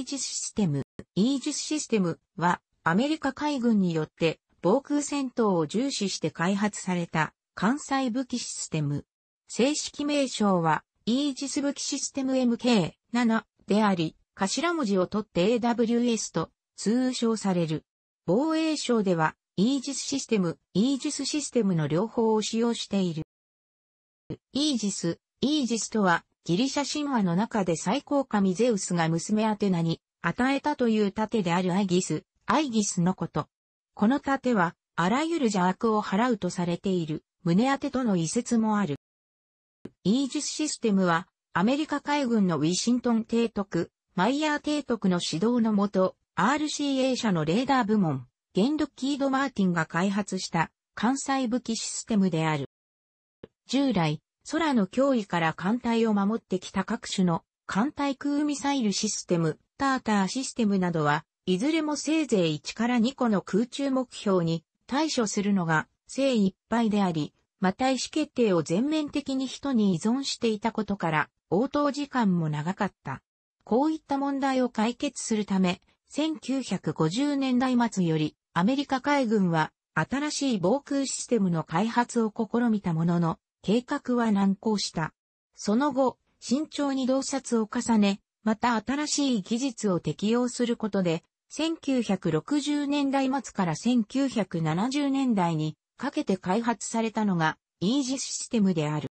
イージスシステム、イージスシステムはアメリカ海軍によって防空戦闘を重視して開発された艦載武器システム。正式名称はイージス武器システム MK7 であり、頭文字を取って AWS と通称される。防衛省ではイージスシステム、イージスシステムの両方を使用している。イージス、イージスとはギリシャ神話の中で最高神ゼウスが娘宛名に与えたという盾であるアイギス、アイギスのこと。この盾は、あらゆる邪悪を払うとされている、胸当との移説もある。イージスシステムは、アメリカ海軍のウィシントン提督、マイヤー提督の指導のもと、RCA 社のレーダー部門、ゲンド・キード・マーティンが開発した、関西武器システムである。従来、空の脅威から艦隊を守ってきた各種の艦隊空ミサイルシステム、ターターシステムなどは、いずれもせいぜい1から2個の空中目標に対処するのが精一杯であり、また意思決定を全面的に人に依存していたことから、応答時間も長かった。こういった問題を解決するため、1950年代末よりアメリカ海軍は新しい防空システムの開発を試みたものの、計画は難航した。その後、慎重に洞察を重ね、また新しい技術を適用することで、1960年代末から1970年代にかけて開発されたのがイージスシステムである。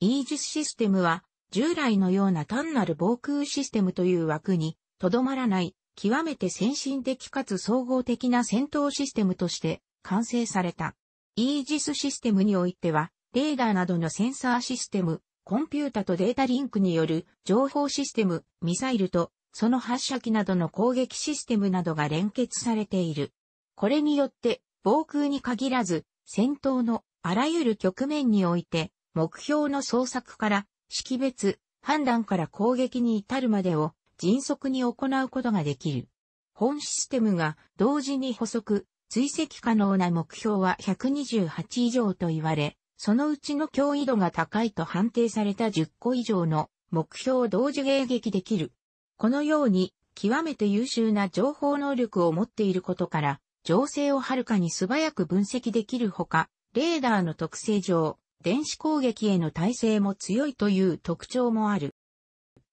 イージスシステムは従来のような単なる防空システムという枠にとどまらない極めて先進的かつ総合的な戦闘システムとして完成された。イージスシステムにおいてはレーダーなどのセンサーシステム、コンピュータとデータリンクによる情報システム、ミサイルとその発射機などの攻撃システムなどが連結されている。これによって防空に限らず戦闘のあらゆる局面において目標の捜索から識別、判断から攻撃に至るまでを迅速に行うことができる。本システムが同時に補足、追跡可能な目標は128以上と言われ、そのうちの脅威度が高いと判定された10個以上の目標を同時迎撃できる。このように、極めて優秀な情報能力を持っていることから、情勢をはるかに素早く分析できるほか、レーダーの特性上、電子攻撃への耐性も強いという特徴もある。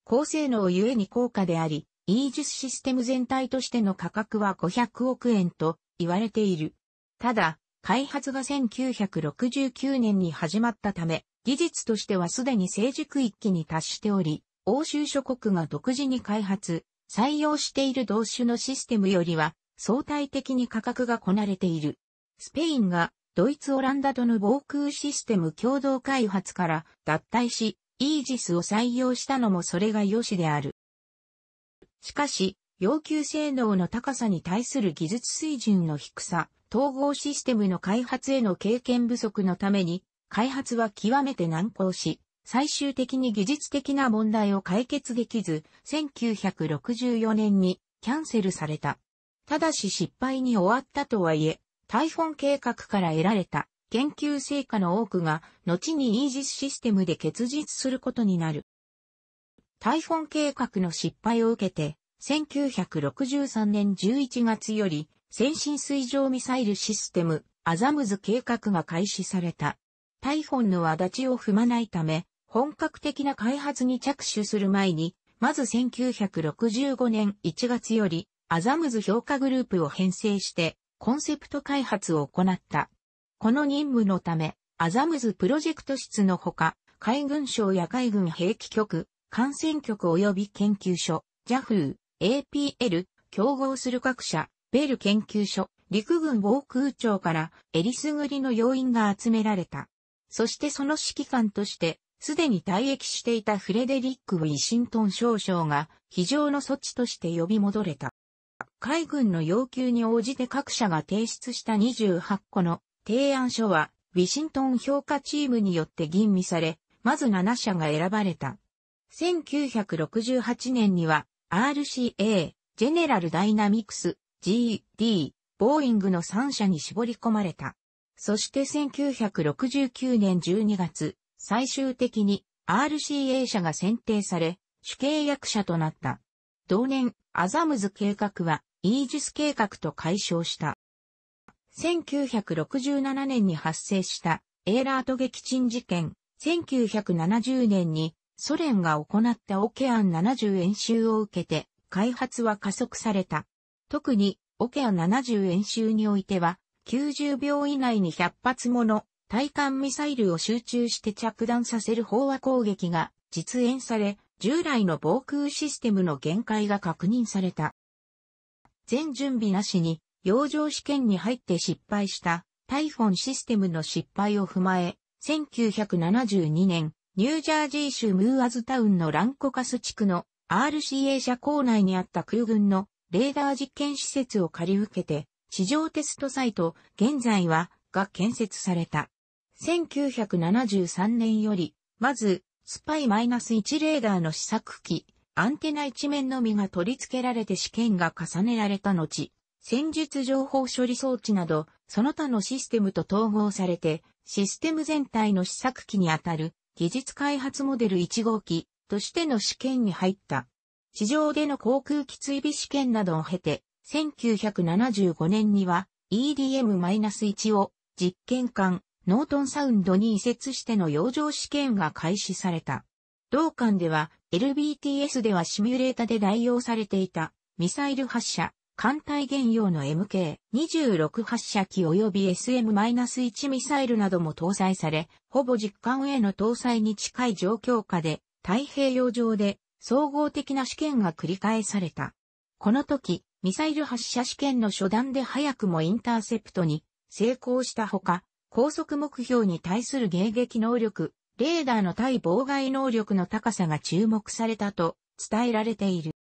高性能ゆえに高価であり、イージスシステム全体としての価格は500億円と言われている。ただ、開発が1969年に始まったため、技術としてはすでに成熟期に達しており、欧州諸国が独自に開発、採用している同種のシステムよりは相対的に価格がこなれている。スペインがドイツ・オランダとの防空システム共同開発から脱退し、イージスを採用したのもそれが良しである。しかし、要求性能の高さに対する技術水準の低さ、統合システムの開発への経験不足のために、開発は極めて難航し、最終的に技術的な問題を解決できず、1964年にキャンセルされた。ただし失敗に終わったとはいえ、タイフォン計画から得られた研究成果の多くが、後にイージスシステムで結実することになる。タイフォン計画の失敗を受けて、1963年11月より先進水上ミサイルシステム、アザムズ計画が開始された。タイフォンの足を踏まないため、本格的な開発に着手する前に、まず1965年1月より、アザムズ評価グループを編成して、コンセプト開発を行った。この任務のため、アザムズプロジェクト室のほか、海軍省や海軍兵器局、艦船局及び研究所、JAFU、APL、競合する各社、ベル研究所、陸軍防空庁からエリスグリの要員が集められた。そしてその指揮官として、すでに退役していたフレデリック・ウィシントン少将が、非常の措置として呼び戻れた。海軍の要求に応じて各社が提出した28個の提案書は、ウィシントン評価チームによって吟味され、まず7社が選ばれた。1968年には、RCA、ジェネラルダイナミクス、GD、ボーイングの3社に絞り込まれた。そして1969年12月、最終的に RCA 社が選定され、主契約者となった。同年、アザムズ計画は、イージス計画と解消した。1967年に発生したエーラート撃沈事件、1970年にソ連が行ったオケアン70演習を受けて開発は加速された。特に、オケア70演習においては、90秒以内に100発もの対艦ミサイルを集中して着弾させる飽和攻撃が実演され、従来の防空システムの限界が確認された。全準備なしに、洋上試験に入って失敗したタイフォンシステムの失敗を踏まえ、1972年、ニュージャージー州ムーアズタウンのランコカス地区の RCA 社構内にあった空軍のレーダー実験施設を借り受けて、地上テストサイト、現在は、が建設された。1973年より、まず、スパイ -1 レーダーの試作機、アンテナ一面のみが取り付けられて試験が重ねられた後、戦術情報処理装置など、その他のシステムと統合されて、システム全体の試作機にあたる、技術開発モデル1号機としての試験に入った。地上での航空機追尾試験などを経て、1975年には EDM-1 を実験艦ノートンサウンドに移設しての洋上試験が開始された。同艦では LBTS ではシミュレータで代用されていたミサイル発射、艦隊原用の MK26 発射機及び SM-1 ミサイルなども搭載され、ほぼ実艦への搭載に近い状況下で太平洋上で総合的な試験が繰り返された。この時、ミサイル発射試験の初段で早くもインターセプトに成功したほか、高速目標に対する迎撃能力、レーダーの対妨害能力の高さが注目されたと伝えられている。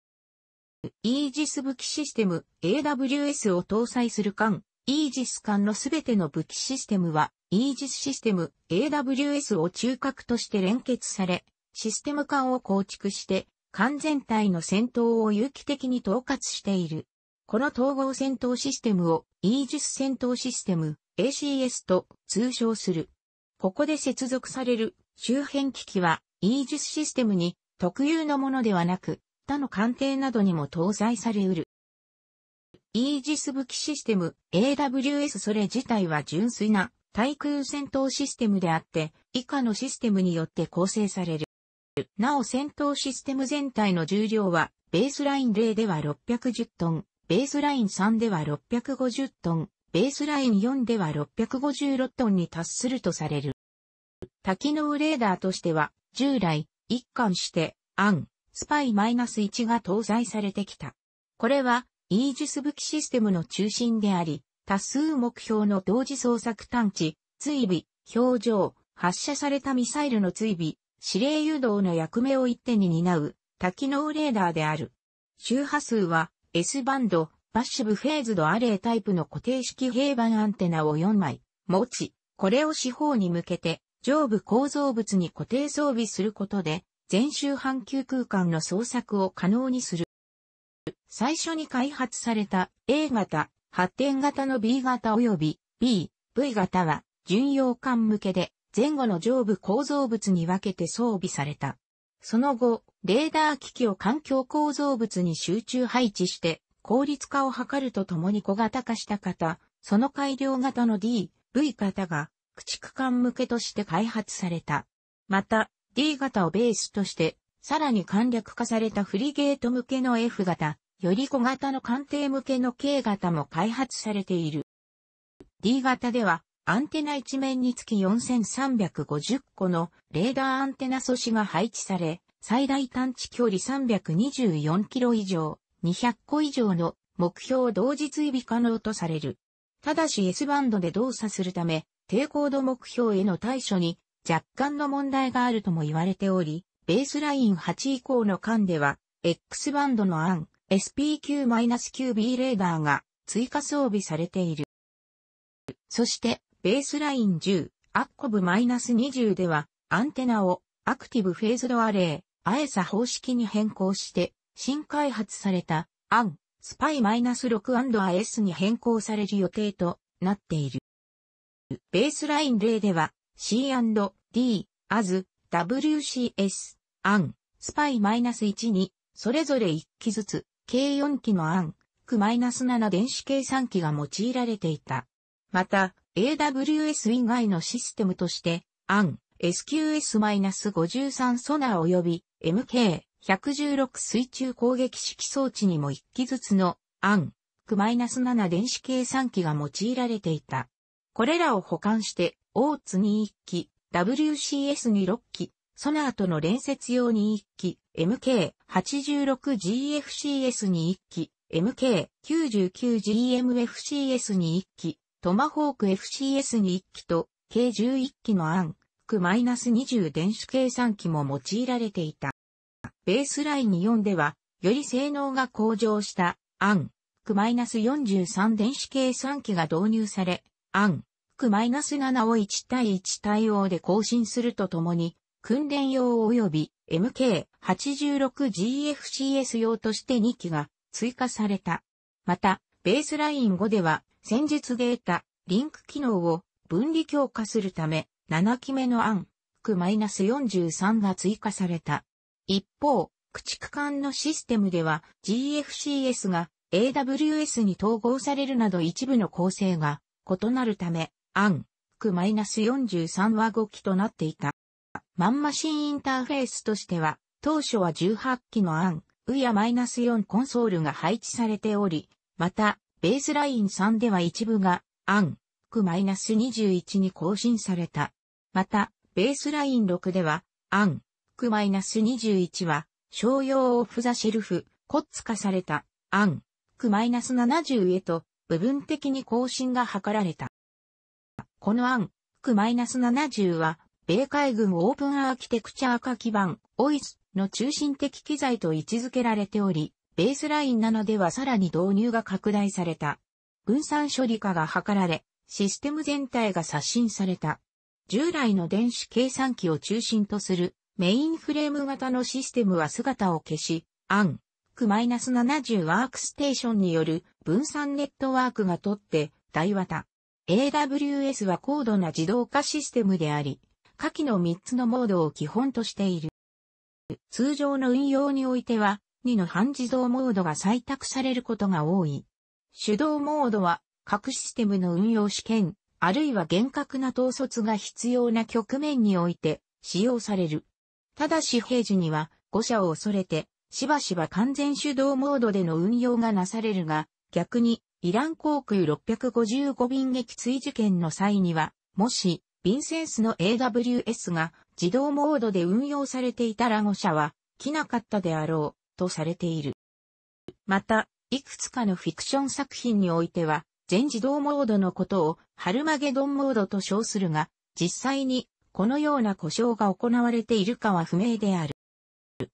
イージス武器システム AWS を搭載する艦、イージス艦のすべての武器システムは、イージスシステム AWS を中核として連結され、システム艦を構築して艦全体の戦闘を有機的に統括している。この統合戦闘システムをイージス戦闘システム ACS と通称する。ここで接続される周辺機器はイージスシステムに特有のものではなく他の艦艇などにも搭載されうる。イージス武器システム AWS それ自体は純粋な対空戦闘システムであって以下のシステムによって構成される。なお戦闘システム全体の重量は、ベースライン0では610トン、ベースライン3では650トン、ベースライン4では656トンに達するとされる。多機能レーダーとしては、従来、一貫して、アン、スパイ -1 が搭載されてきた。これは、イージス武器システムの中心であり、多数目標の同時捜索探知、追尾、表情、発射されたミサイルの追尾、指令誘導の役目を一手に担う多機能レーダーである。周波数は S バンド、パッシブフェーズドアレイタイプの固定式平板アンテナを4枚持ち、これを四方に向けて上部構造物に固定装備することで全周半球空間の創作を可能にする。最初に開発された A 型、発展型の B 型及び B、V 型は、巡洋艦向けで、前後の上部構造物に分けて装備された。その後、レーダー機器を環境構造物に集中配置して、効率化を図るとともに小型化した型、その改良型の D、V 型が、駆逐艦向けとして開発された。また、D 型をベースとして、さらに簡略化されたフリゲート向けの F 型、より小型の艦艇向けの K 型も開発されている。D 型では、アンテナ一面につき4350個のレーダーアンテナ素子が配置され、最大探知距離324キロ以上、200個以上の目標同時追尾可能とされる。ただし S バンドで動作するため、低高度目標への対処に若干の問題があるとも言われており、ベースライン8以降の間では、X バンドの案 s p q 9 b レーダーが追加装備されている。そして、ベースライン10、アッコブ -20 では、アンテナをアクティブフェーズドアレー、アエサ方式に変更して、新開発された、アン、スパイマイナス6エスに変更される予定となっている。ベースライン0では C&D、アズ、WCS、アン、スパイマイナス -1 に、それぞれ1機ずつ、計4機のアン、区 -7 電子計算機が用いられていた。また、AWS 以外のシステムとして、AN、SQS-53 ソナー及び MK116 水中攻撃式装置にも1機ずつの AN、Q-7 電子計算機が用いられていた。これらを保管して、オーツに1機、WCS に6機、ソナーとの連接用に1機、MK86GFCS に1機、MK99GMFCS に1機、トマホーク FCS に1機と、計11機のン区 -20 電子計算機も用いられていた。ベースライン4では、より性能が向上した暗、区 -43 電子計算機が導入され、ン区 -7 を1対1対応で更新するとともに、訓練用及び MK86GFCS 用として2機が追加された。また、ベースライン5では戦術データ、リンク機能を分離強化するため、7期目のアン、区 -43 が追加された。一方、駆逐艦のシステムでは GFCS が AWS に統合されるなど一部の構成が異なるため、アン、区 -43 は5機となっていた。マンマシンインターフェースとしては、当初は18機のアン、ウや -4 コンソールが配置されており、また、ベースライン3では一部が、アン、ス -21 に更新された。また、ベースライン6では、アン、ス -21 は、商用オフザシェルフ、コッツ化された、アン、ス -70 へと、部分的に更新が図られた。このアン、ス -70 は、米海軍オープンアーキテクチャー化基盤、オイスの中心的機材と位置づけられており、ベースラインなのではさらに導入が拡大された。分散処理化が図られ、システム全体が刷新された。従来の電子計算機を中心とするメインフレーム型のシステムは姿を消し、アン、ク7 0ワークステーションによる分散ネットワークがとって対話 AWS は高度な自動化システムであり、下記の3つのモードを基本としている。通常の運用においては、2の半自動モードが採択されることが多い。手動モードは各システムの運用試験、あるいは厳格な統率が必要な局面において使用される。ただし平時には誤射を恐れて、しばしば完全手動モードでの運用がなされるが、逆にイラン航空655便撃墜事件の際には、もし、ヴィンセンスの AWS が自動モードで運用されていたら誤射は来なかったであろう。とされている。また、いくつかのフィクション作品においては、全自動モードのことをハルマゲドンモードと称するが、実際にこのような故障が行われているかは不明である。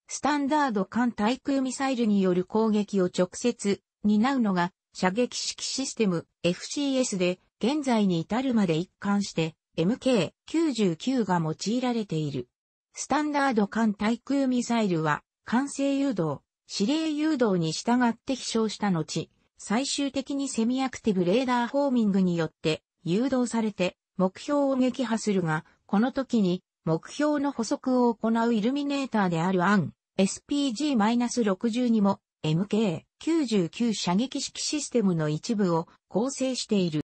スタンダード艦対空ミサイルによる攻撃を直接担うのが射撃式システム FCS で現在に至るまで一貫して MK99 が用いられている。スタンダード艦対空ミサイルは管制誘導、指令誘導に従って飛翔した後、最終的にセミアクティブレーダーホーミングによって誘導されて目標を撃破するが、この時に目標の補足を行うイルミネーターであるアン、s p g 6 0にも MK99 射撃式システムの一部を構成している。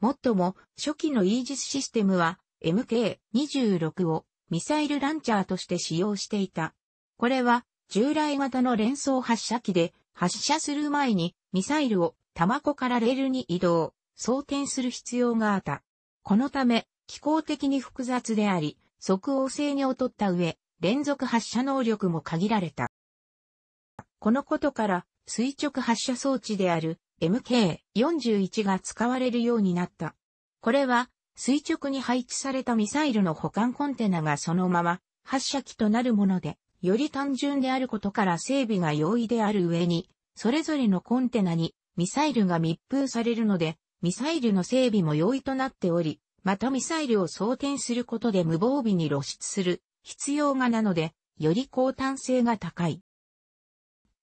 もっとも、初期のイージスシステムは MK26 をミサイルランチャーとして使用していた。これは従来型の連装発射機で発射する前にミサイルをコからレールに移動、装填する必要があった。このため機構的に複雑であり、即応性に劣った上、連続発射能力も限られた。このことから垂直発射装置である MK41 が使われるようになった。これは垂直に配置されたミサイルの保管コンテナがそのまま発射機となるもので、より単純であることから整備が容易である上に、それぞれのコンテナにミサイルが密封されるので、ミサイルの整備も容易となっており、またミサイルを装填することで無防備に露出する必要がなので、より高単性が高い。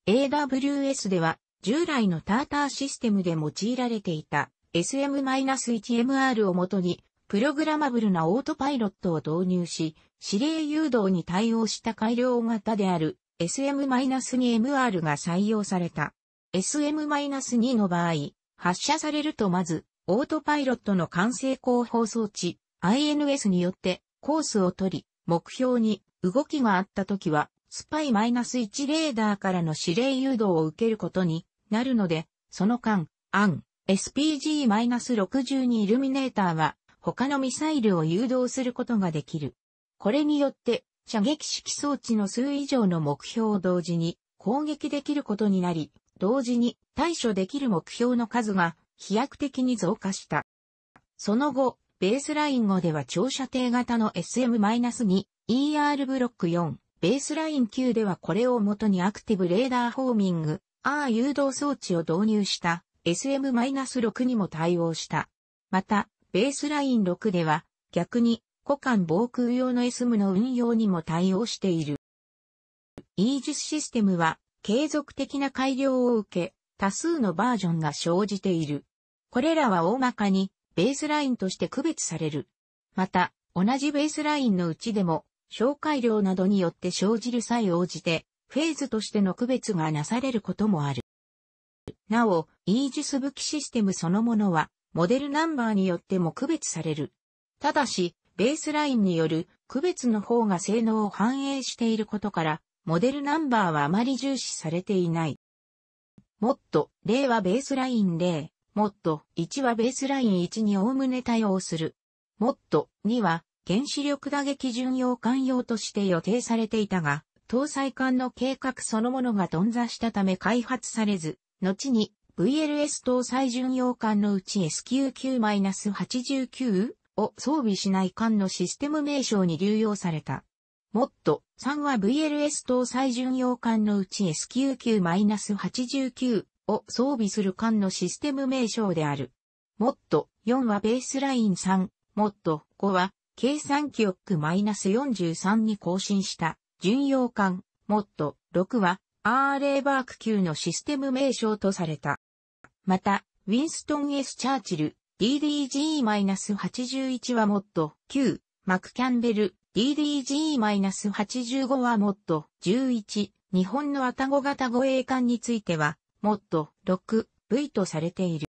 AWS では、従来のターターシステムで用いられていた SM-1MR をもとに、プログラマブルなオートパイロットを導入し、指令誘導に対応した改良型である SM-2MR が採用された。SM-2 の場合、発射されるとまず、オートパイロットの管制広報装置、INS によってコースを取り、目標に動きがあった時は、スパイ -1 レーダーからの指令誘導を受けることになるので、その間、アン、SPG-62 イルミネーターは、他のミサイルを誘導することができる。これによって、射撃式装置の数以上の目標を同時に攻撃できることになり、同時に対処できる目標の数が飛躍的に増加した。その後、ベースライン5では長射程型の SM-2、ER ブロック4、ベースライン9ではこれをもとにアクティブレーダーホーミング、R 誘導装置を導入した SM-6 にも対応した。また、ベースライン6では逆に古間防空用の SM の運用にも対応している。イージスシステムは継続的な改良を受け、多数のバージョンが生じている。これらは大まかにベースラインとして区別される。また、同じベースラインのうちでも、紹介量などによって生じる際応じて、フェーズとしての区別がなされることもある。なお、イージス武器システムそのものは、モデルナンバーによっても区別される。ただし、ベースラインによる区別の方が性能を反映していることから、モデルナンバーはあまり重視されていない。もっと、例はベースライン0、もっと1はベースライン1におおむね対応する。もっと2は原子力打撃巡洋艦用として予定されていたが、搭載艦の計画そのものが頓挫したため開発されず、後に VLS 搭載巡洋艦のうち SQ9-89 を装備しない間のシステム名称に流用された。もっと、3は VLS 搭載巡洋艦のうち s q 9 8 9を装備する艦のシステム名称である。もっと、4はベースライン3、もっと、5は、計算記憶 -43 に更新した、巡洋艦、もっと、6は、RA バーク級のシステム名称とされた。また、ウィンストン・ S・ チャーチル、DDG-81 はモッド9、マクキャンベル、DDG-85 はモッド11、日本のアタゴ型護衛艦については、モッド6、V とされている。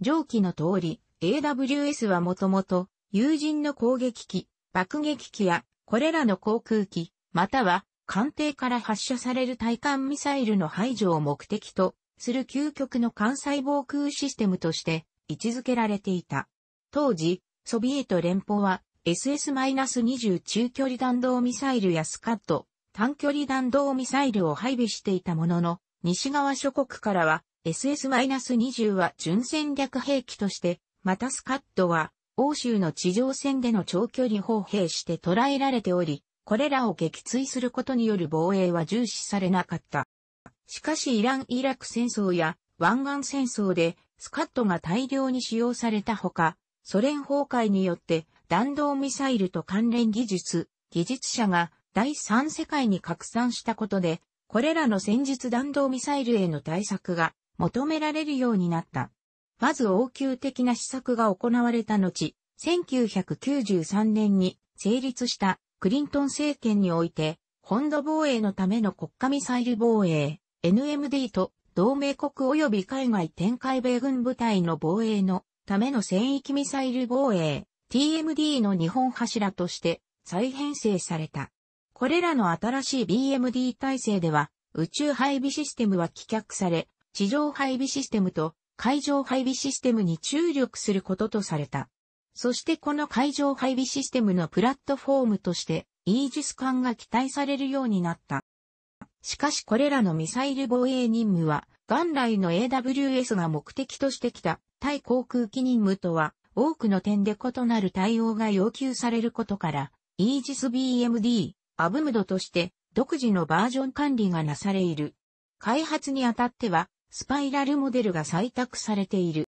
上記の通り、AWS はもともと、友人の攻撃機、爆撃機や、これらの航空機、または、艦艇から発射される対艦ミサイルの排除を目的とする究極の艦載防空システムとして位置づけられていた。当時、ソビエト連邦は SS-20 中距離弾道ミサイルやスカッド、短距離弾道ミサイルを配備していたものの、西側諸国からは SS-20 は純戦略兵器として、またスカッドは欧州の地上戦での長距離砲兵して捉えられており、これらを撃墜することによる防衛は重視されなかった。しかしイラン・イラク戦争や湾岸戦争でスカットが大量に使用されたほか、ソ連崩壊によって弾道ミサイルと関連技術、技術者が第三世界に拡散したことで、これらの戦術弾道ミサイルへの対策が求められるようになった。まず応急的な施策が行われた後、1993年に成立したクリントン政権において、本土防衛のための国家ミサイル防衛、NMD と同盟国及び海外展開米軍部隊の防衛のための戦域ミサイル防衛 TMD の日本柱として再編成された。これらの新しい BMD 体制では宇宙配備システムは棄却され、地上配備システムと海上配備システムに注力することとされた。そしてこの海上配備システムのプラットフォームとして、イージス艦が期待されるようになった。しかしこれらのミサイル防衛任務は、元来の AWS が目的としてきた対航空機任務とは、多くの点で異なる対応が要求されることから、イージス BMD、アブムドとして独自のバージョン管理がなされいる。開発にあたっては、スパイラルモデルが採択されている。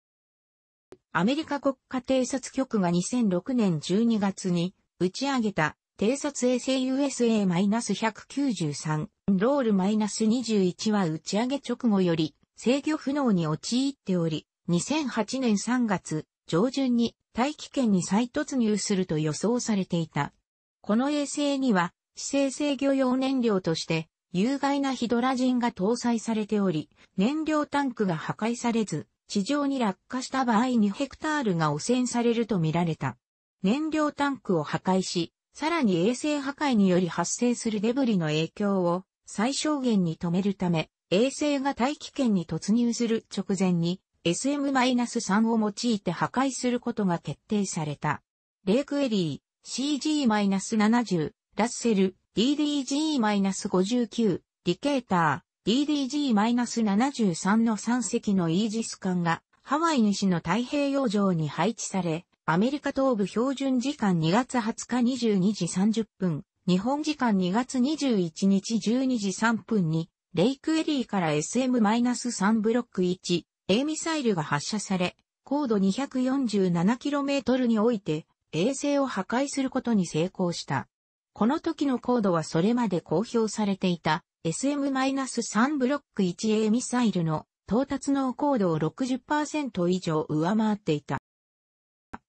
アメリカ国家偵察局が2006年12月に打ち上げた偵察衛星 USA-193、ロール -21 は打ち上げ直後より制御不能に陥っており、2008年3月上旬に大気圏に再突入すると予想されていた。この衛星には、姿勢制御用燃料として、有害なヒドラジンが搭載されており、燃料タンクが破壊されず、地上に落下した場合にヘクタールが汚染されるとみられた。燃料タンクを破壊し、さらに衛星破壊により発生するデブリの影響を最小限に止めるため、衛星が大気圏に突入する直前に SM-3 を用いて破壊することが決定された。レイクエリー、CG-70、ラッセル、DDG-59、リケーター、DDG-73 の3隻のイージス艦がハワイ西の太平洋上に配置され、アメリカ東部標準時間2月20日22時30分、日本時間2月21日12時3分に、レイクエリーから SM-3 ブロック 1A ミサイルが発射され、高度 247km において、衛星を破壊することに成功した。この時の高度はそれまで公表されていた SM-3 ブロック 1A ミサイルの到達の高度を60%以上上回っていた。